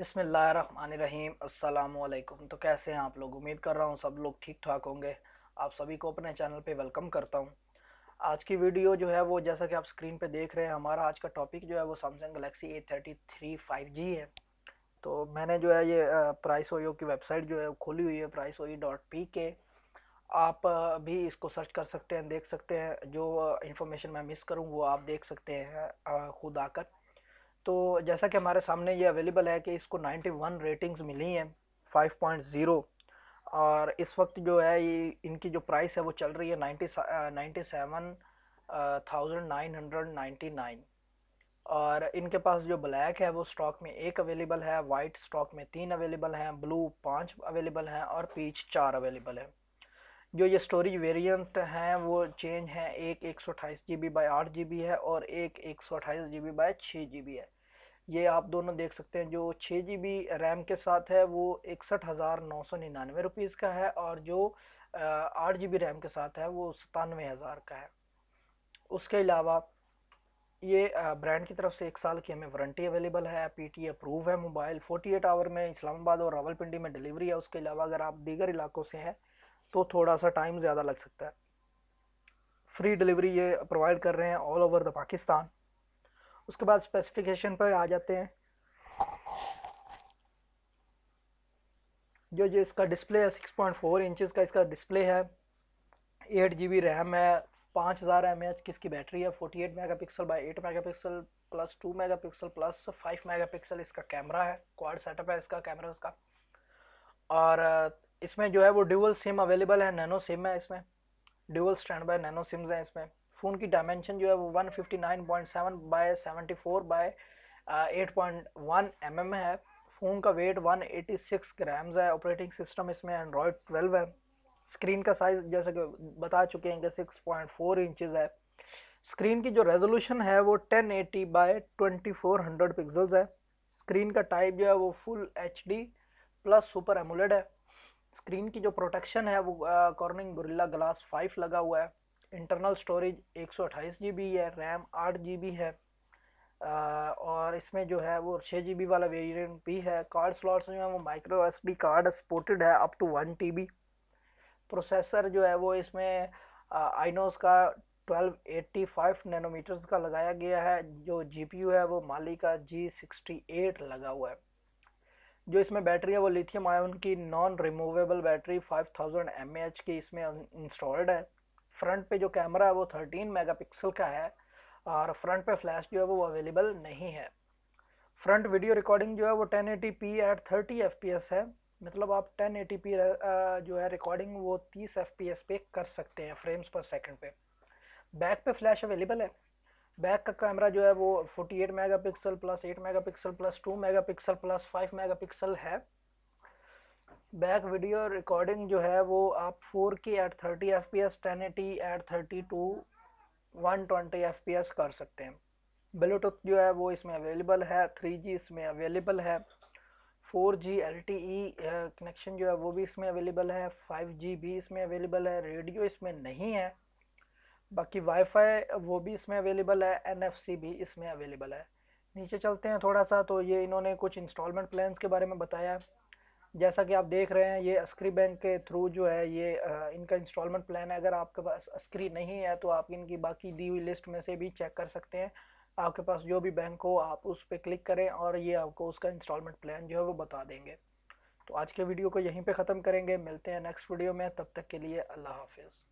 बिसमीम अल्लाम तो कैसे हैं आप लोग उम्मीद कर रहा हूँ सब लोग ठीक ठाक होंगे आप सभी को अपने चैनल पे वेलकम करता हूँ आज की वीडियो जो है वो जैसा कि आप स्क्रीन पे देख रहे हैं हमारा आज का टॉपिक जो है वो Samsung Galaxy A thirty three five G है तो मैंने जो है ये प्राइस ओयो की वेबसाइट जो है खोली हुई है प्राइस ओयो डॉट पी के आप भी इसको सर्च कर सकते हैं देख सकते हैं जो इन्फॉर्मेशन मैं मिस करूँ वो आप देख सकते हैं ख़ुद आकर तो जैसा कि हमारे सामने ये अवेलेबल है कि इसको 91 रेटिंग्स मिली हैं 5.0 और इस वक्त जो है ये इनकी जो प्राइस है वो चल रही है ninety ninety seven thousand nine hundred ninety nine और इनके पास जो ब्लैक है वो स्टॉक में एक अवेलेबल है वाइट स्टॉक में तीन अवेलेबल हैं ब्लू पाँच अवेलेबल हैं और पीच चार अवेलेबल है जो ये स्टोरेज वेरिएंट हैं वो चेंज हैं एक एक सौ अठाईस जी बी बाई आठ जी बी है और एक एक सौ अट्ठाईस जी बी बाई छः जी बी है ये आप दोनों देख सकते हैं जो छः जी बी रैम के साथ है वो इकसठ हज़ार नौ सौ निन्यानवे रुपीज़ का है और जो आठ जी बी रैम के साथ है वो सतानवे हज़ार का है उसके अलावा ये ब्रांड की तरफ से एक साल की हमें वारंटी अवेलेबल है पीटी अप्रूव है मोबाइल 48 आवर में इस्लामाबाद और रावलपिंडी में डिलीवरी है उसके अलावा अगर आप दीगर इलाकों से हैं तो थोड़ा सा टाइम ज़्यादा लग सकता है फ्री डिलीवरी ये प्रोवाइड कर रहे हैं ऑल ओवर द पाकिस्तान उसके बाद स्पेसिफिकेशन पर आ जाते हैं जो जो इसका डिस्प्ले है सिक्स पॉइंट फोर इंचज़ का इसका डिस्प्ले है एट जी बी रैम है पाँच हज़ार एम एच की इसकी बैटरी है forty eight megapixel by eight megapixel plus two megapixel plus five megapixel इसका कैमरा है क्वाड सेटअप है इसका कैमरा उसका और इसमें जो है वो ड्यूअल सिम अवेलेबल है नैनो सिम है इसमें dual standby nano SIMs हैं इसमें फ़ोन की डायमेंशन जो है वो 159.7 बाय 74 बाय 8.1 एमएम है फ़ोन का वेट 186 ग्राम्स है ऑपरेटिंग सिस्टम इसमें एंड्रॉयड 12 है स्क्रीन का साइज़ जैसे कि बता चुके हैं कि 6.4 इंचज़ है स्क्रीन की जो रेजोल्यूशन है वो टेन एटी बाय ट्वेंटी है स्क्रीन का टाइप जो है वो full H plus super AMOLED है स्क्रीन की जो प्रोटेक्शन है वो कॉर्निंग गुरिल्ला ग्लास फाइव लगा हुआ है इंटरनल स्टोरेज एक सौ है रैम आठ जी है और इसमें जो है वो छः जी वाला वेरिएंट भी है कार्ड स्लॉट्स जो है वो माइक्रो एस कार्ड सपोर्टेड है up to one T processor जो है वो इसमें आइनोस का 1285 नैनोमीटर्स का लगाया गया है जो जीपीयू है वो माली का एट लगा हुआ है जो इसमें बैटरी है वो लिथियम आयन की नॉन रिमूवेबल बैटरी 5000 थाउजेंड की इसमें इंस्टॉल्ड है फ्रंट पे जो कैमरा है वो 13 मेगापिक्सल का है और फ्रंट पे फ्लैश जो है वो अवेलेबल नहीं है फ्रंट वीडियो रिकॉर्डिंग जो है वो 1080p एट 30 fps है मतलब आप 1080p जो है रिकॉर्डिंग वो 30 एफ पे कर सकते हैं फ्रेम्स पर सेकेंड पे बैक पे फ्लैश अवेलेबल है बैक का कैमरा जो है वो 48 megapixel plus 8 megapixel plus 2 megapixel plus 5 megapixel है बैक वीडियो रिकॉर्डिंग जो है वो आप 4K at 30 fps 1080 at thirty to one twenty कर सकते हैं ब्लूटूथ जो है वो इसमें अवेलेबल है 3G इसमें अवेलेबल है 4G LTE कनेक्शन जो है वो भी इसमें अवेलेबल है 5G भी इसमें अवेलेबल है रेडियो इसमें नहीं है बाकी वाईफाई वो भी इसमें अवेलेबल है एनएफसी भी इसमें अवेलेबल है नीचे चलते हैं थोड़ा सा तो ये इन्होंने कुछ इंस्टॉलमेंट प्लान के बारे में बताया जैसा कि आप देख रहे हैं ये अस्क्री बैंक के थ्रू जो है ये इनका इंस्टॉलमेंट प्लान है अगर आपके पास अस्क्री नहीं है तो आप इनकी बाकी दी हुई लिस्ट में से भी चेक कर सकते हैं आपके पास जो भी बैंक हो आप उस पर क्लिक करें और ये आपको उसका इंस्टॉलमेंट प्लान जो है वो बता देंगे तो आज के वीडियो को यहीं पे ख़त्म करेंगे मिलते हैं नेक्स्ट वीडियो में तब तक के लिए अल्लाह हाफिज़